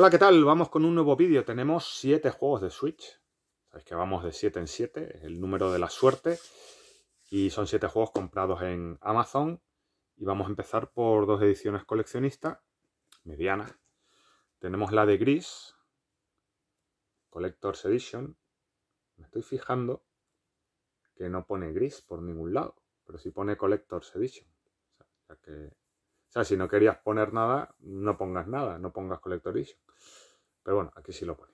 Hola, ¿qué tal? Vamos con un nuevo vídeo. Tenemos siete juegos de Switch. Sabéis que vamos de siete en siete es el número de la suerte. Y son siete juegos comprados en Amazon. Y vamos a empezar por dos ediciones coleccionistas, medianas. Tenemos la de Gris, Collector's Edition. Me estoy fijando que no pone Gris por ningún lado, pero sí pone Collector's Edition. O sea, que si no querías poner nada, no pongas nada, no pongas Collector Edition. Pero bueno, aquí sí lo pone.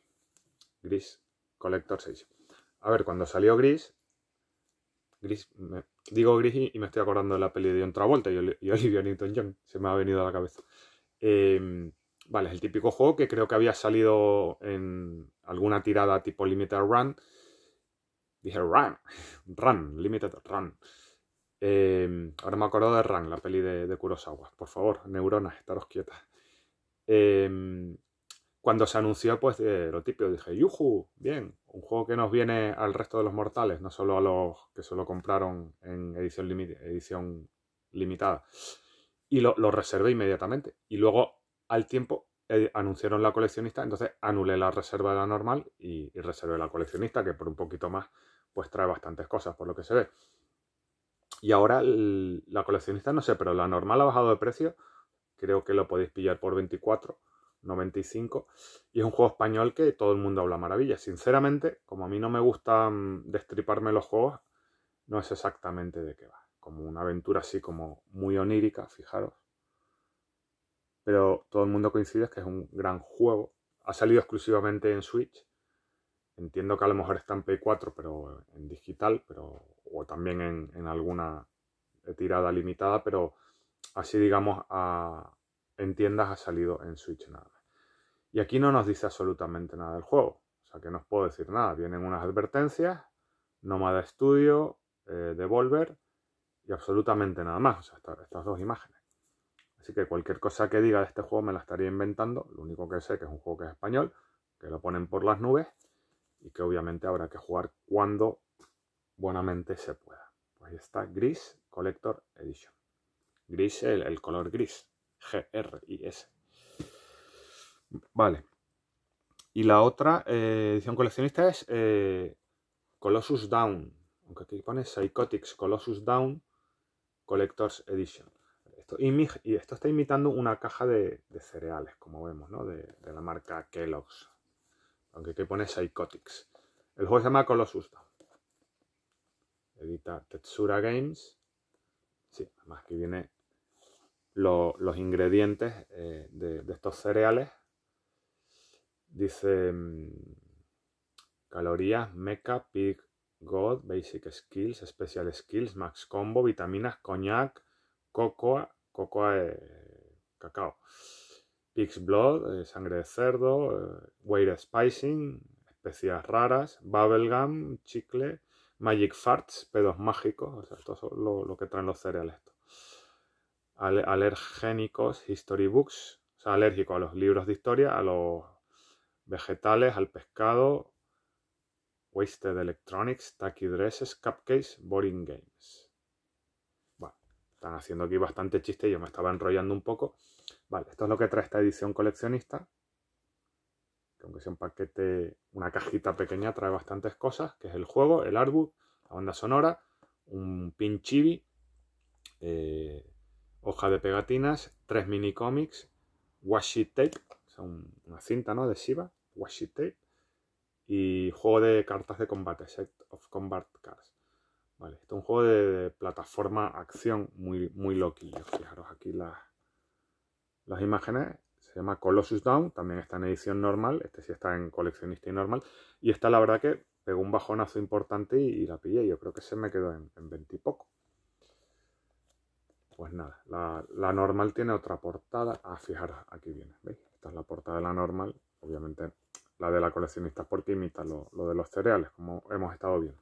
Gris, Collector 6. A ver, cuando salió Gris, Gris digo Gris y me estoy acordando de la peli de John Travolta y, Olivia Newton-John, se me ha venido a la cabeza. Em, vale, es el típico juego que creo que había salido en alguna tirada tipo Limited Run. Dije Run, Run, Limited Run. Em, ahora me acuerdo de Rang, la peli de, de Kurosawa. Por favor, neuronas, estaros quietas. Em, cuando se anunció, pues eh, lo típico, dije, ¡yuju! Bien, un juego que nos viene al resto de los mortales, no solo a los que solo compraron en edición, edición limitada. Y lo, reservé inmediatamente. Y luego, al tiempo, eh, anunciaron la coleccionista, entonces anulé la reserva de la normal y, y, reservé la coleccionista, que por un poquito más, pues trae bastantes cosas, por lo que se ve. Y ahora la coleccionista no sé, pero la normal ha bajado de precio. Creo que lo podéis pillar por 24, 95. Y es un juego español que todo el mundo habla maravilla. Sinceramente, como a mí no me gusta mm, destriparme los juegos, no es exactamente de qué va. Como una aventura así como muy onírica, fijaros. Pero todo el mundo coincide que es un gran juego. Ha salido exclusivamente en Switch. Entiendo que a lo mejor está en Pay 4, pero en digital, pero o también en, alguna eh, tirada limitada, pero así digamos en tiendas ha salido en Switch nada más. Y aquí no nos dice absolutamente nada del juego, o sea que no os puedo decir nada. Vienen unas advertencias, Nomada Studio, eh, Devolver y absolutamente nada más, o sea, estas dos imágenes. Así que cualquier cosa que diga de este juego me la estaría inventando, lo único que sé que es un juego que es español, que lo ponen por las nubes y que obviamente habrá que jugar cuando buenamente se pueda. Pues ahí está Gris Collector Edition. Gris, el, color gris. G-R-I-S. Vale. Y la otra eh, edición coleccionista es eh, Colossus Down. Aunque aquí pone Psychotics Colossus Down Collector's Edition. Esto, y esto está imitando una caja de, cereales, como vemos, ¿no? De, de, la marca Kellogg's. Aunque aquí pone Psychotics. El juego se llama Colossus Down edita Tetsura Games. Sí, además que viene los ingredientes eh, de, estos cereales. Dice mm, calorías, meca, pig, god, basic skills, special skills, max combo, vitaminas, coñac, cocoa, cocoa, eh, cacao, pig's blood, eh, sangre de cerdo, weight spicing, especias raras, bubblegum, chicle, Magic Farts, pedos mágicos, o sea, esto es lo, que traen los cereales. alergénicos, history books, o sea, alérgico a los libros de historia, a los vegetales, al pescado, wasted electronics, tacky dresses, cupcakes, boring games. Bueno, están haciendo aquí bastante chiste, yo me estaba enrollando un poco. Vale, esto es lo que trae esta edición coleccionista aunque sea un paquete, una cajita pequeña, trae bastantes cosas, que es el juego, el artbook, la banda sonora, un pin chibi, eh, hoja de pegatinas, tres mini cómics, washi tape, una cinta ¿no? adhesiva washi tape, y juego de cartas de combate, set of combat cards. Vale, esto es un juego de, plataforma acción muy, muy loquillo. Fijaros aquí las, las imágenes se llama Colossus Down, también está en edición normal, este sí está en coleccionista y normal, y esta la verdad que pegó un bajonazo importante y, la pillé, yo creo que se me quedó en, en 20 y poco. Pues nada, la, normal tiene otra portada, a ah, fijar aquí viene, Esta es la portada de la normal, obviamente la de la coleccionista porque imita lo, de los cereales, como hemos estado viendo.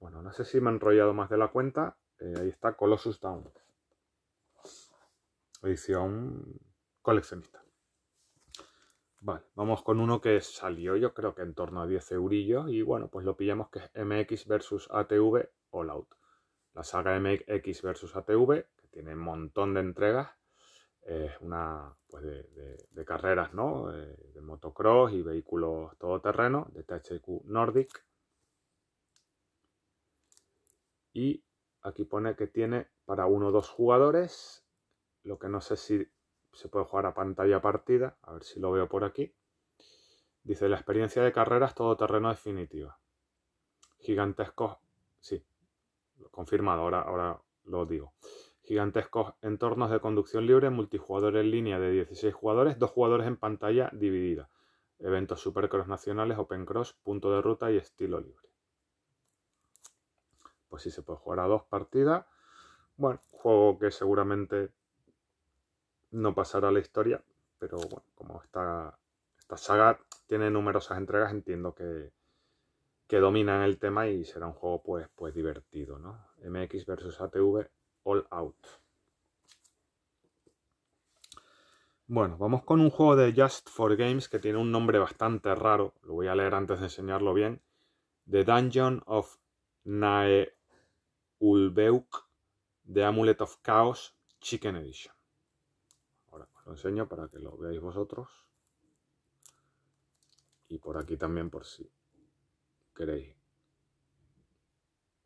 Bueno, no sé si me he enrollado más de la cuenta, eh, ahí está Colossus Down edición coleccionista. Vale, vamos con uno que salió yo creo que en torno a 10 eurillos y bueno, pues lo pillamos que es MX versus ATV All Out. La saga MX versus ATV, que tiene un montón de entregas, es una pues de, carreras, ¿no? Eh, de motocross y vehículos todoterreno de THQ Nordic. Y aquí pone que tiene para uno o dos jugadores, lo que no sé si se puede jugar a pantalla partida, a ver si lo veo por aquí. Dice, la experiencia de carreras todoterreno definitiva. Gigantescos, sí, confirmado, ahora, ahora lo digo. Gigantescos entornos de conducción libre, multijugador en línea de 16 jugadores, dos jugadores en pantalla dividida. Eventos Supercross nacionales, Open Cross, punto de ruta y estilo libre. Pues sí, se puede jugar a dos partidas. Bueno, juego que seguramente no pasará a la historia, pero bueno, como esta, esta saga tiene numerosas entregas, entiendo que, que dominan el tema y será un juego pues, pues divertido, ¿no? MX vs ATV All Out. Bueno, vamos con un juego de Just for Games que tiene un nombre bastante raro, lo voy a leer antes de enseñarlo bien. The Dungeon of Nae Ulbeuk, The Amulet of Chaos, Chicken Edition lo enseño para que lo veáis vosotros. Y por aquí también por si queréis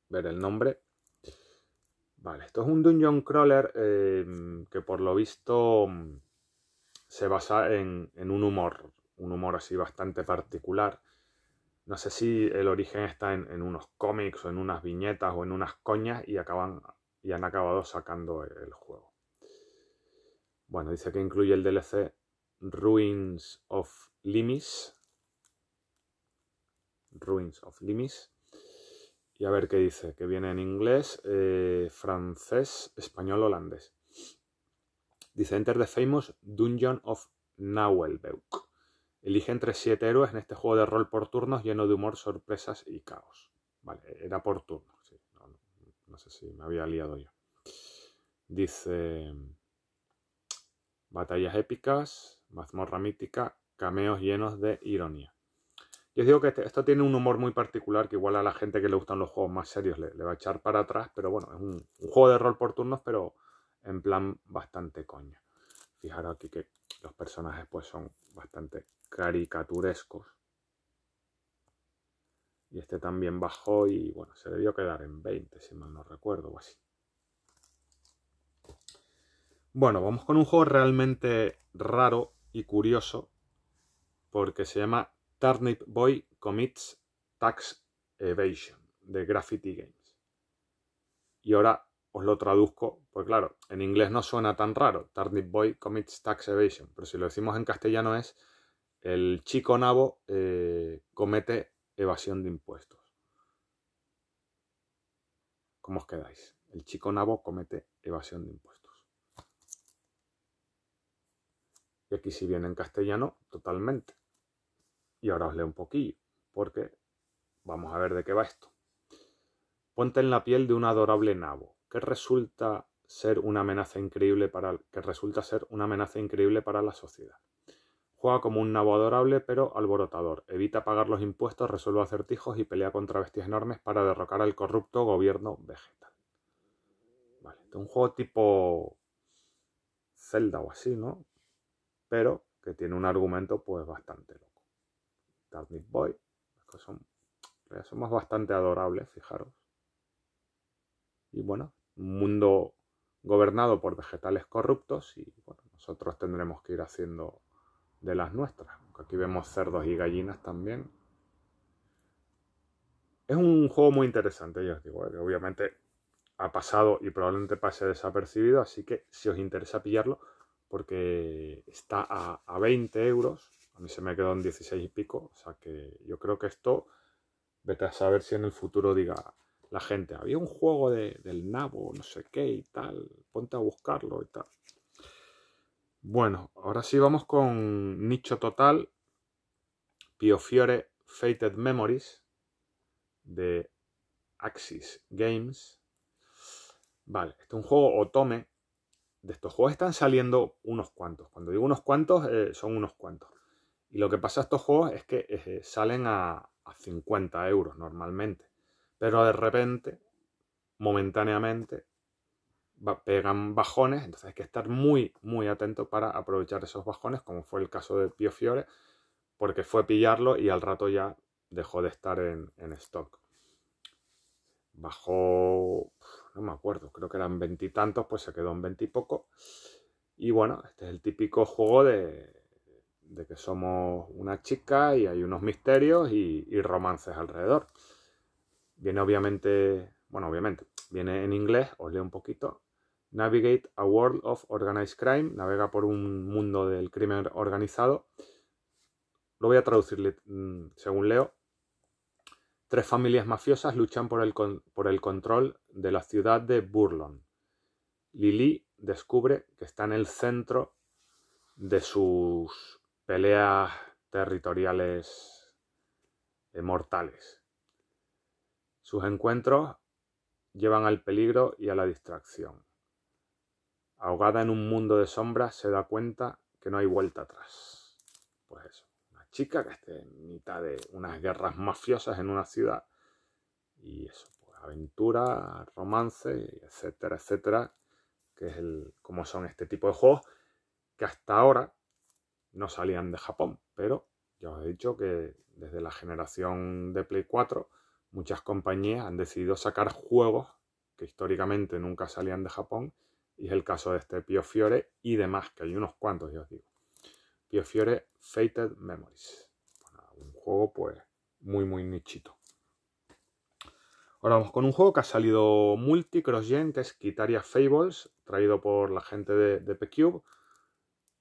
ver el nombre. Vale, esto es un dungeon crawler em, que por lo visto mm, se basa en, en, un humor, un humor así bastante particular. No sé si el origen está en, en, unos cómics o en unas viñetas o en unas coñas y, acaban, y han acabado sacando el juego. Bueno, dice que incluye el DLC Ruins of Limis. Ruins of Limis. Y a ver qué dice, que viene en inglés, eh, francés, español, holandés. Dice Enter the Famous Dungeon of Nauelbeuk. Elige entre siete héroes en este juego de rol por turnos lleno de humor, sorpresas y caos. Vale, era por turno. no, no sé si me había liado yo. Dice batallas épicas, mazmorra mítica, cameos llenos de ironía. Yo os digo que este, esto tiene un humor muy particular que igual a la gente que le gustan los juegos más serios le, va a echar para atrás, pero bueno, es un, juego de rol por turnos, pero en plan bastante coño. Fijaros aquí que los personajes pues son bastante caricaturescos. Y este también bajó y bueno, se debió quedar en 20, si mal no recuerdo o así. Bueno, vamos con un juego realmente raro y curioso, porque se llama Turnip Boy Commits Tax Evasion, de Graffiti Games. Y ahora os lo traduzco, porque claro, en inglés no suena tan raro, Turnip Boy Commits Tax Evasion, pero si lo decimos en castellano es el chico nabo eh, comete evasión de impuestos. ¿Cómo os quedáis? El chico nabo comete evasión de impuestos. Y aquí si viene en castellano, totalmente. Y ahora os leo un poquillo, porque vamos a ver de qué va esto. Ponte en la piel de un adorable nabo, que resulta ser una amenaza increíble para, que resulta ser una amenaza increíble para la sociedad. Juega como un nabo adorable pero alborotador, evita pagar los impuestos, resuelve acertijos y pelea contra bestias enormes para derrocar al corrupto gobierno vegetal. Vale, un juego tipo Zelda o así, ¿no? pero que tiene un argumento pues bastante loco. Darkness Boy, que son, somos bastante adorables, fijaros. Y bueno, un mundo gobernado por vegetales corruptos y bueno, nosotros tendremos que ir haciendo de las nuestras. aquí vemos cerdos y gallinas también. Es un juego muy interesante, ya os digo, que eh, obviamente ha pasado y probablemente pase desapercibido, así que si os interesa pillarlo, porque está a, a 20 euros. A mí se me quedó en 16 y pico. O sea que yo creo que esto, vete a saber si en el futuro diga la gente, había un juego de, del nabo, no sé qué y tal, ponte a buscarlo y tal. Bueno, ahora sí vamos con Nicho Total, Pio Fiore Fated Memories de Axis Games. Vale, este es un juego Otome de estos juegos están saliendo unos cuantos. Cuando digo unos cuantos, eh, son unos cuantos. Y lo que pasa a estos juegos es que eh, salen a, 50 euros normalmente. Pero de repente, momentáneamente, pegan bajones, entonces hay que estar muy, muy atento para aprovechar esos bajones, como fue el caso de Pio Fiore, porque fue pillarlo y al rato ya dejó de estar en, en stock. Bajó no me acuerdo, creo que eran veintitantos, pues se quedó en veintipoco. Y, y bueno, este es el típico juego de, que somos una chica y hay unos misterios y, y, romances alrededor. Viene obviamente, bueno, obviamente, viene en inglés, os leo un poquito. Navigate a world of organized crime, navega por un mundo del crimen organizado. Lo voy a traducir mm, según leo. Tres familias mafiosas luchan por el, por el control de la ciudad de Burlon. Lili descubre que está en el centro de sus peleas territoriales mortales. Sus encuentros llevan al peligro y a la distracción. Ahogada en un mundo de sombras, se da cuenta que no hay vuelta atrás. Pues eso chica que esté en mitad de unas guerras mafiosas en una ciudad. Y eso, pues, aventura, romance, etcétera, etcétera, que es el, como son este tipo de juegos que hasta ahora no salían de Japón. Pero ya os he dicho que desde la generación de Play 4 muchas compañías han decidido sacar juegos que históricamente nunca salían de Japón. Y es el caso de este Pio Fiore y demás, que hay unos cuantos, ya os digo. Fiore, Fated Memories. un juego pues muy muy nichito. Ahora vamos con un juego que ha salido multi cross-gen, que es Kitaria Fables, traído por la gente de, de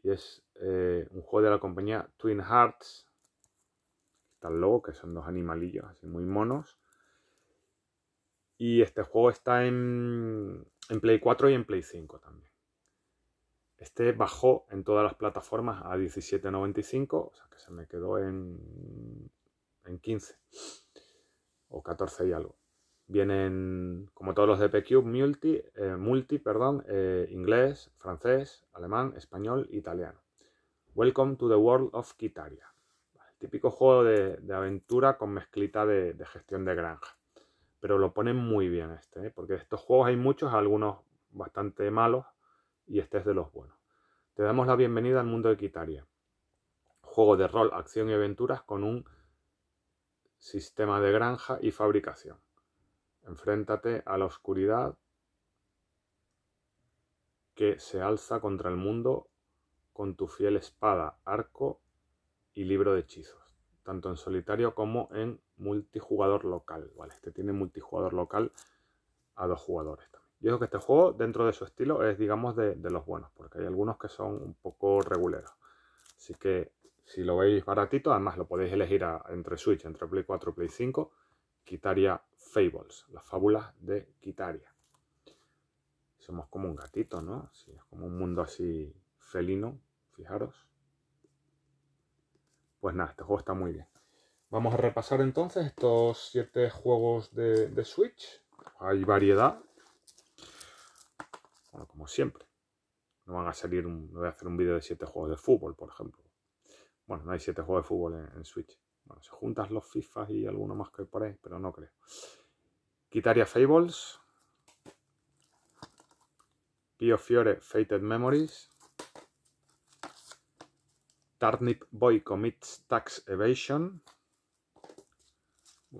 Y es eh, un juego de la compañía Twin Hearts. Está el logo, que son dos animalillos así muy monos. Y este juego está en Play 4 y en Play 5 también. Este bajó en todas las plataformas a 17.95, o sea que se me quedó en, en 15 o 14 y algo. Vienen, como todos los de PQ, multi, eh, multi perdón, eh, inglés, francés, alemán, español, italiano. Welcome to the World of Kitaria. típico juego de, aventura con mezclita de, gestión de granja. Pero lo ponen muy bien este, ¿eh? porque de estos juegos hay muchos, algunos bastante malos, y es de los buenos. Te damos la bienvenida al mundo de Quitaria. Juego de rol, acción y aventuras con un sistema de granja y fabricación. Enfréntate a la oscuridad que se alza contra el mundo con tu fiel espada, arco y libro de hechizos, tanto en solitario como en multijugador local. Vale, este tiene multijugador local a dos jugadores también. Yo creo que este juego, dentro de su estilo, es, digamos, de, los buenos, porque hay algunos que son un poco reguleros. Así que si lo veis baratito, además lo podéis elegir entre Switch, entre Play 4 Play 5, Kitaria Fables, las fábulas de Kitaria. Somos como un gatito, ¿no? es como un mundo así felino, fijaros. Pues nada, este juego está muy bien. Vamos a repasar entonces estos siete juegos de, de Switch. Hay variedad, bueno, como siempre. No van a salir, no voy a hacer un vídeo de 7 juegos de fútbol, por ejemplo. Bueno, no hay 7 juegos de fútbol en, Switch. Bueno, se si juntas los FIFA y alguno más que hay por ahí, pero no creo. Quitaria Fables. Pio Fiore Fated Memories. Tarnip Boy Commits Tax Evasion.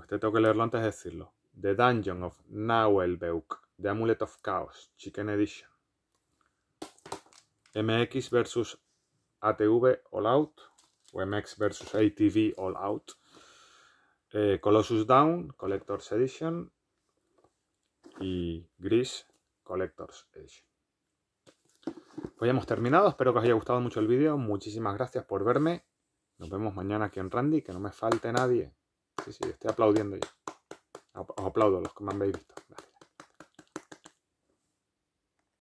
Este tengo que leerlo antes de decirlo. The Dungeon of Beuk. The Amulet of Chaos, Chicken Edition. MX versus ATV All Out o MX versus ATV All Out. Eh, Colossus Down, Collector's Edition y Gris, Collector's Edition. Pues ya hemos terminado, espero que os haya gustado mucho el vídeo, muchísimas gracias por verme, nos vemos mañana aquí en Randy, que no me falte nadie. Sí, sí, estoy aplaudiendo ya. Os aplaudo los que me habéis visto.